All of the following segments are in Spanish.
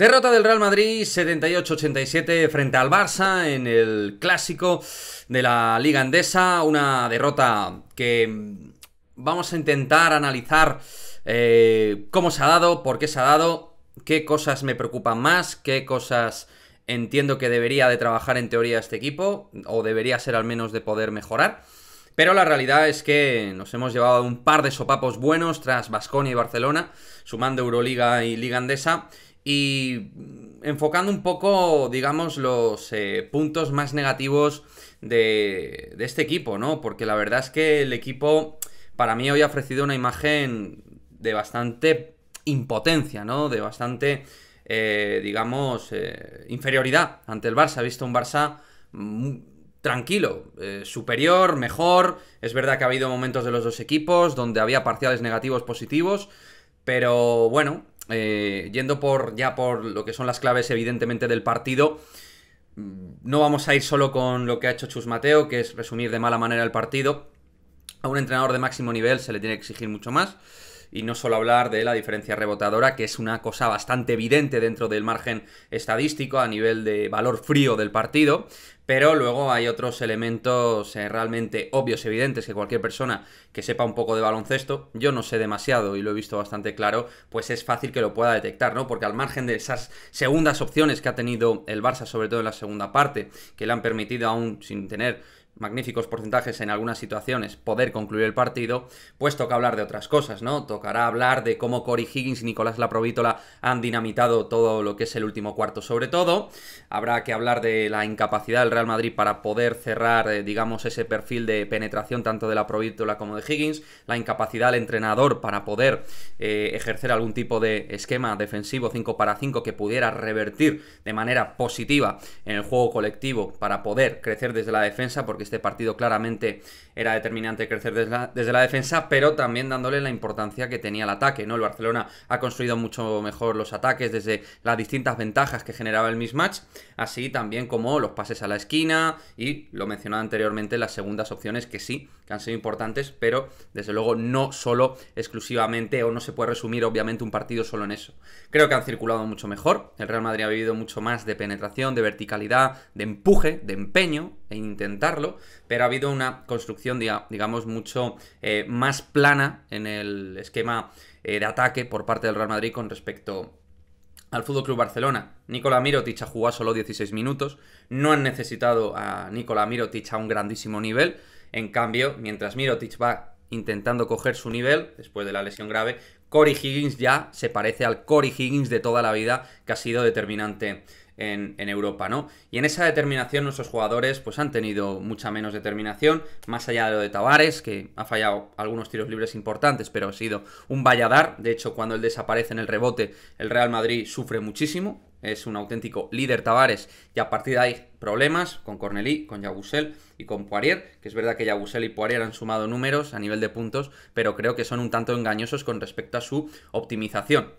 Derrota del Real Madrid 78-87 frente al Barça en el clásico de la Liga Andesa. Una derrota que mm, vamos a intentar analizar eh, cómo se ha dado, por qué se ha dado, qué cosas me preocupan más, qué cosas entiendo que debería de trabajar en teoría este equipo, o debería ser al menos de poder mejorar. Pero la realidad es que nos hemos llevado un par de sopapos buenos tras Basconia y Barcelona, sumando Euroliga y Liga Andesa, y enfocando un poco, digamos, los eh, puntos más negativos de, este equipo, ¿no? Porque la verdad es que el equipo para mí hoy ha ofrecido una imagen de bastante impotencia, ¿no? De bastante, eh, digamos, eh, inferioridad ante el Barça. Ha visto un Barça mm, tranquilo, superior, mejor. Es verdad que ha habido momentos de los dos equipos donde había parciales negativos, positivos. Pero bueno, eh, yendo por ya por lo que son las claves evidentemente del partido, mm, no vamos a ir solo con lo que ha hecho Chus Mateo, que es resumir de mala manera el partido. A un entrenador de máximo nivel se le tiene que exigir mucho más y no solo hablar de la diferencia rebotadora, que es una cosa bastante evidente dentro del margen estadístico a nivel de valor frío del partido, pero luego hay otros elementos eh, realmente obvios, evidentes, que cualquier persona que sepa un poco de baloncesto, yo no sé demasiado y lo he visto bastante claro, pues es fácil que lo pueda detectar, ¿no? Porque al margen de esas segundas opciones que ha tenido el Barça, sobre todo en la segunda parte, que le han permitido aún sin tener magníficos porcentajes en algunas situaciones poder concluir el partido, pues toca hablar de otras cosas, ¿no? Tocará hablar de cómo Cory Higgins y Nicolás Laprovítola han dinamitado todo lo que es el último cuarto sobre todo. Habrá que hablar de la incapacidad del Real Madrid para poder cerrar, eh, digamos, ese perfil de penetración tanto de Laprovítola como de Higgins, la incapacidad del entrenador para poder eh, ejercer algún tipo de esquema defensivo 5 para 5 que pudiera revertir de manera positiva en el juego colectivo para poder crecer desde la defensa, porque este partido claramente era determinante crecer desde la, defensa, pero también dándole la importancia que tenía el ataque, ¿no? El Barcelona ha construido mucho mejor los ataques desde las distintas ventajas que generaba el mismatch, así también como los pases a la esquina y, lo mencionaba anteriormente, las segundas opciones que sí, que han sido importantes, pero desde luego no solo exclusivamente o no se puede resumir obviamente un partido solo en eso. Creo que han circulado mucho mejor, el Real Madrid ha vivido mucho más de penetración, de verticalidad, de empuje, de empeño e intentarlo, pero ha habido una construcción, digamos, mucho eh, más plana en el esquema eh, de ataque por parte del Real Madrid con respecto al FC Club Barcelona. Nicola Mirotic ha jugado solo 16 minutos, no han necesitado a Nicola Mirotic a un grandísimo nivel. En cambio, mientras Mirotic va intentando coger su nivel después de la lesión grave, Cory Higgins ya se parece al Cory Higgins de toda la vida que ha sido determinante en, Europa, ¿no? Y en esa determinación nuestros jugadores pues han tenido mucha menos determinación, más allá de lo de Tavares, que ha fallado algunos tiros libres importantes, pero ha sido un valladar, de hecho cuando él desaparece en el rebote, el Real Madrid sufre muchísimo, es un auténtico líder Tavares y a partir de ahí problemas con Cornelí, con Yabusel y con Poirier, que es verdad que Yabusel y Poirier han sumado números a nivel de puntos, pero creo que son un tanto engañosos con respecto a su optimización.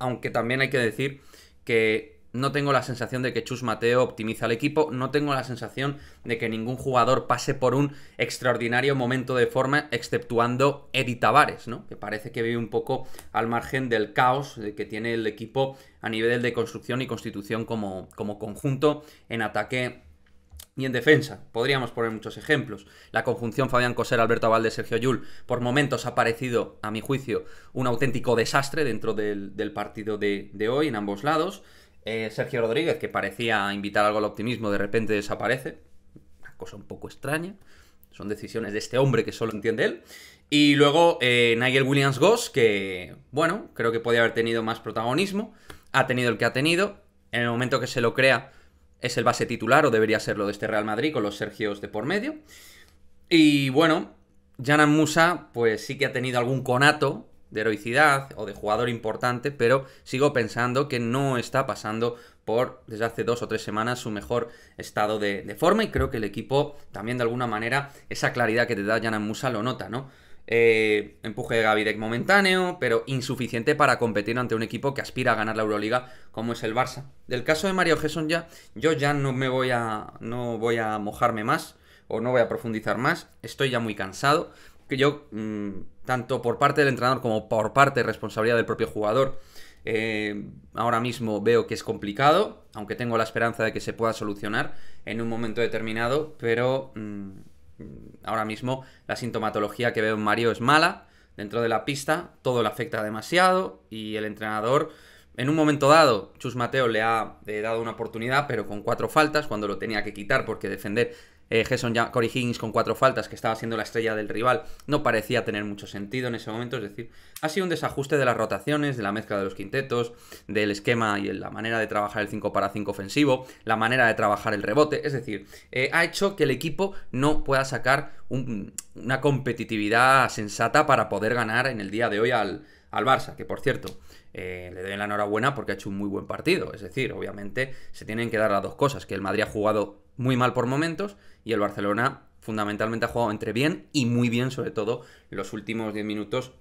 Aunque también hay que decir que no tengo la sensación de que Chus Mateo optimiza el equipo, no tengo la sensación de que ningún jugador pase por un extraordinario momento de forma, exceptuando Edi Tavares, ¿no? Que parece que vive un poco al margen del caos que tiene el equipo a nivel de construcción y constitución como, conjunto en ataque y en defensa. Podríamos poner muchos ejemplos. La conjunción Fabián Coser, Alberto Valde, Sergio Yul, por momentos ha parecido, a mi juicio, un auténtico desastre dentro del, partido de, hoy en ambos lados. Eh, Sergio Rodríguez, que parecía invitar algo al optimismo, de repente desaparece. Una cosa un poco extraña. Son decisiones de este hombre que solo entiende él. Y luego eh, Nigel Williams Goss, que, bueno, creo que podía haber tenido más protagonismo. Ha tenido el que ha tenido. En el momento que se lo crea, es el base titular, o debería serlo de este Real Madrid, con los Sergios de por medio. Y bueno, Janan Musa, pues sí que ha tenido algún conato de heroicidad o de jugador importante, pero sigo pensando que no está pasando por desde hace dos o tres semanas su mejor estado de, forma y creo que el equipo también de alguna manera esa claridad que te da Janan Musa lo nota, ¿no? Eh, empuje de Gavidec momentáneo, pero insuficiente para competir ante un equipo que aspira a ganar la Euroliga como es el Barça. Del caso de Mario Gesson ya, yo ya no me voy a, no voy a mojarme más o no voy a profundizar más, estoy ya muy cansado que yo, mm, tanto por parte del entrenador como por parte de responsabilidad del propio jugador, eh, ahora mismo veo que es complicado, aunque tengo la esperanza de que se pueda solucionar en un momento determinado, pero mm, mm, ahora mismo la sintomatología que veo en Mario es mala. Dentro de la pista todo le afecta demasiado y el entrenador, en un momento dado, Chus Mateo le ha eh, dado una oportunidad, pero con cuatro faltas, cuando lo tenía que quitar porque defender eh, Gerson Higgins con cuatro faltas, que estaba siendo la estrella del rival, no parecía tener mucho sentido en ese momento. Es decir, ha sido un desajuste de las rotaciones, de la mezcla de los quintetos, del esquema y la manera de trabajar el 5 para 5 ofensivo, la manera de trabajar el rebote. Es decir, eh, ha hecho que el equipo no pueda sacar una competitividad sensata para poder ganar en el día de hoy al, al Barça, que por cierto, eh, le doy la enhorabuena porque ha hecho un muy buen partido. Es decir, obviamente se tienen que dar las dos cosas, que el Madrid ha jugado muy mal por momentos y el Barcelona fundamentalmente ha jugado entre bien y muy bien, sobre todo los últimos 10 minutos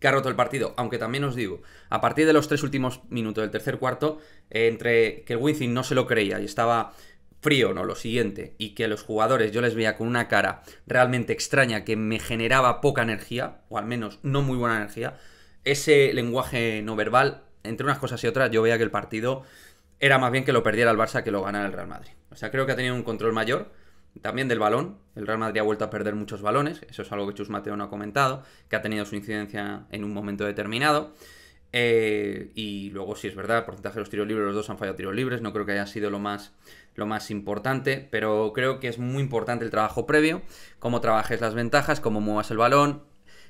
que ha roto el partido. Aunque también os digo, a partir de los tres últimos minutos del tercer cuarto, eh, entre que el no se lo creía y estaba frío, no, lo siguiente, y que los jugadores yo les veía con una cara realmente extraña que me generaba poca energía, o al menos no muy buena energía, ese lenguaje no verbal, entre unas cosas y otras, yo veía que el partido era más bien que lo perdiera el Barça que lo ganara el Real Madrid. O sea, creo que ha tenido un control mayor también del balón. El Real Madrid ha vuelto a perder muchos balones, eso es algo que Chus Mateo no ha comentado, que ha tenido su incidencia en un momento determinado. Eh, y luego, si es verdad, el porcentaje de los tiros libres, los dos han fallado tiros libres, no creo que haya sido lo más, lo más importante, pero creo que es muy importante el trabajo previo, cómo trabajes las ventajas, cómo muevas el balón,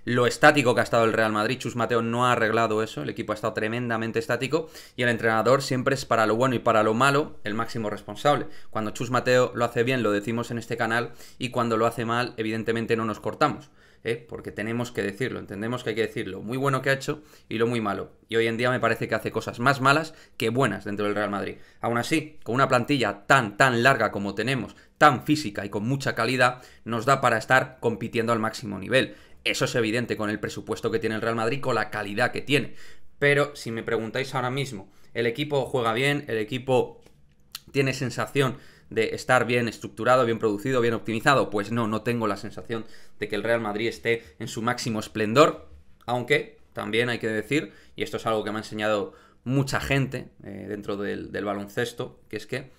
lo estático que ha estado el Real Madrid. Chus Mateo no ha arreglado eso, el equipo ha estado tremendamente estático y el entrenador siempre es para lo bueno y para lo malo el máximo responsable. Cuando Chus Mateo lo hace bien lo decimos en este canal y cuando lo hace mal evidentemente no nos cortamos. ¿eh? Porque tenemos que decirlo, entendemos que hay que decir lo muy bueno que ha hecho y lo muy malo. Y hoy en día me parece que hace cosas más malas que buenas dentro del Real Madrid. Aún así, con una plantilla tan, tan larga como tenemos, tan física y con mucha calidad, nos da para estar compitiendo al máximo nivel. Eso es evidente con el presupuesto que tiene el Real Madrid, con la calidad que tiene. Pero si me preguntáis ahora mismo, el equipo juega bien, el equipo tiene sensación de estar bien estructurado, bien producido, bien optimizado. Pues no, no tengo la sensación de que el Real Madrid esté en su máximo esplendor, aunque también hay que decir, y esto es algo que me ha enseñado mucha gente eh, dentro del baloncesto, que es que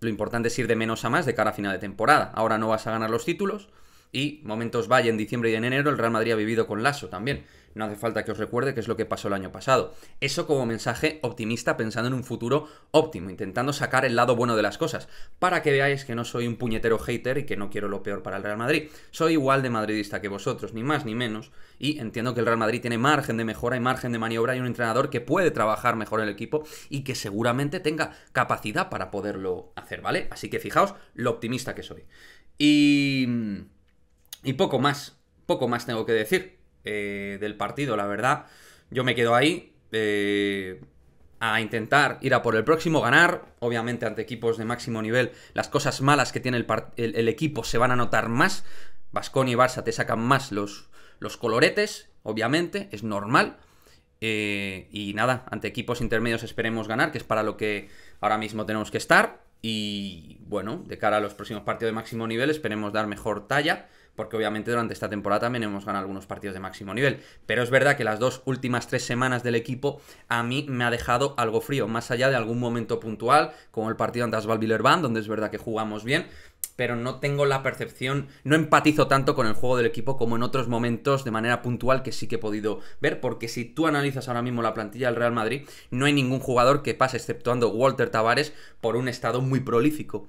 lo importante es ir de menos a más de cara a final de temporada. Ahora no vas a ganar los títulos, y momentos vaya, en diciembre y en enero, el Real Madrid ha vivido con laso también. No hace falta que os recuerde qué es lo que pasó el año pasado. Eso como mensaje optimista pensando en un futuro óptimo, intentando sacar el lado bueno de las cosas, para que veáis que no soy un puñetero hater y que no quiero lo peor para el Real Madrid. Soy igual de madridista que vosotros, ni más ni menos, y entiendo que el Real Madrid tiene margen de mejora y margen de maniobra y un entrenador que puede trabajar mejor el equipo y que seguramente tenga capacidad para poderlo hacer, ¿vale? Así que fijaos lo optimista que soy. Y... Mm, y poco más, poco más tengo que decir eh, del partido, la verdad. Yo me quedo ahí eh, a intentar ir a por el próximo, ganar. Obviamente ante equipos de máximo nivel, las cosas malas que tiene el, equipo se van a notar más. Vasconi y Barça te sacan más los, los coloretes, obviamente, es normal. Eh, y nada, ante equipos intermedios esperemos ganar, que es para lo que ahora mismo tenemos que estar. Y bueno, de cara a los próximos partidos de máximo nivel esperemos dar mejor talla porque obviamente durante esta temporada también hemos ganado algunos partidos de máximo nivel. Pero es verdad que las dos últimas tres semanas del equipo a mí me ha dejado algo frío, más allá de algún momento puntual, como el partido ante Asval Villerban, donde es verdad que jugamos bien, pero no tengo la percepción, no empatizo tanto con el juego del equipo como en otros momentos de manera puntual que sí que he podido ver, porque si tú analizas ahora mismo la plantilla del Real Madrid, no hay ningún jugador que pase, exceptuando Walter Tavares, por un estado muy prolífico.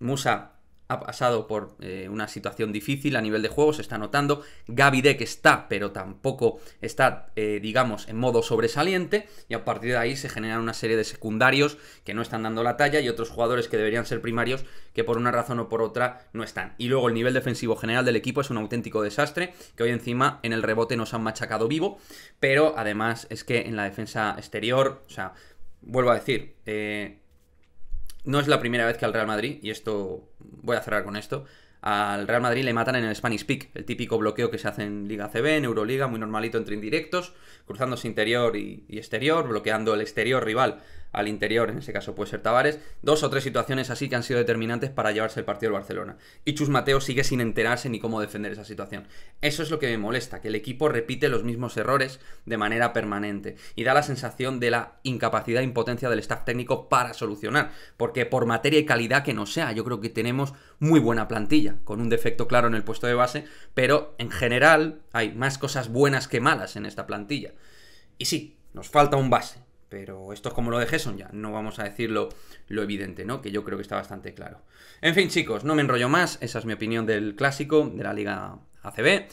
Musa, ha pasado por eh, una situación difícil a nivel de juego, se está notando. Gaby Deck está, pero tampoco está, eh, digamos, en modo sobresaliente. Y a partir de ahí se generan una serie de secundarios que no están dando la talla y otros jugadores que deberían ser primarios que por una razón o por otra no están. Y luego el nivel defensivo general del equipo es un auténtico desastre, que hoy encima en el rebote nos han machacado vivo. Pero además es que en la defensa exterior, o sea, vuelvo a decir, eh, no es la primera vez que al Real Madrid, y esto voy a cerrar con esto, al Real Madrid le matan en el Spanish Peak, el típico bloqueo que se hace en Liga CB, en Euroliga, muy normalito entre indirectos, cruzándose interior y, y exterior, bloqueando el exterior rival al interior, en ese caso puede ser Tavares, dos o tres situaciones así que han sido determinantes para llevarse el partido al Barcelona. Y Chus Mateo sigue sin enterarse ni cómo defender esa situación. Eso es lo que me molesta, que el equipo repite los mismos errores de manera permanente y da la sensación de la incapacidad e impotencia del staff técnico para solucionar, porque por materia y calidad que no sea, yo creo que tenemos muy buena plantilla, con un defecto claro en el puesto de base, pero en general hay más cosas buenas que malas en esta plantilla. Y sí, nos falta un base, pero esto es como lo de son ya, no vamos a decirlo lo evidente, ¿no? Que yo creo que está bastante claro. En fin, chicos, no me enrollo más, esa es mi opinión del clásico de la Liga ACB.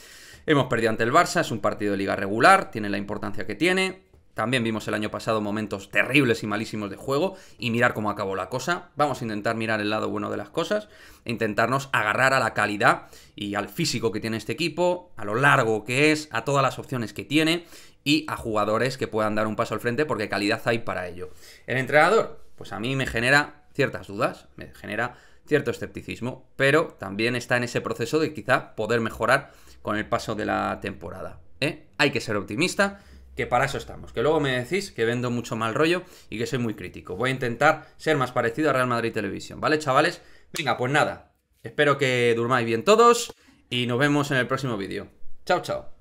Hemos perdido ante el Barça, es un partido de liga regular, tiene la importancia que tiene. También vimos el año pasado momentos terribles y malísimos de juego y mirar cómo acabó la cosa. Vamos a intentar mirar el lado bueno de las cosas e intentarnos agarrar a la calidad y al físico que tiene este equipo, a lo largo que es, a todas las opciones que tiene y a jugadores que puedan dar un paso al frente porque calidad hay para ello. El entrenador, pues a mí me genera ciertas dudas, me genera cierto escepticismo, pero también está en ese proceso de quizá poder mejorar con el paso de la temporada. ¿eh? Hay que ser optimista, que para eso estamos. Que luego me decís que vendo mucho mal rollo y que soy muy crítico. Voy a intentar ser más parecido a Real Madrid Televisión, ¿vale, chavales? Venga, pues nada. Espero que durmáis bien todos y nos vemos en el próximo vídeo. Chao, chao.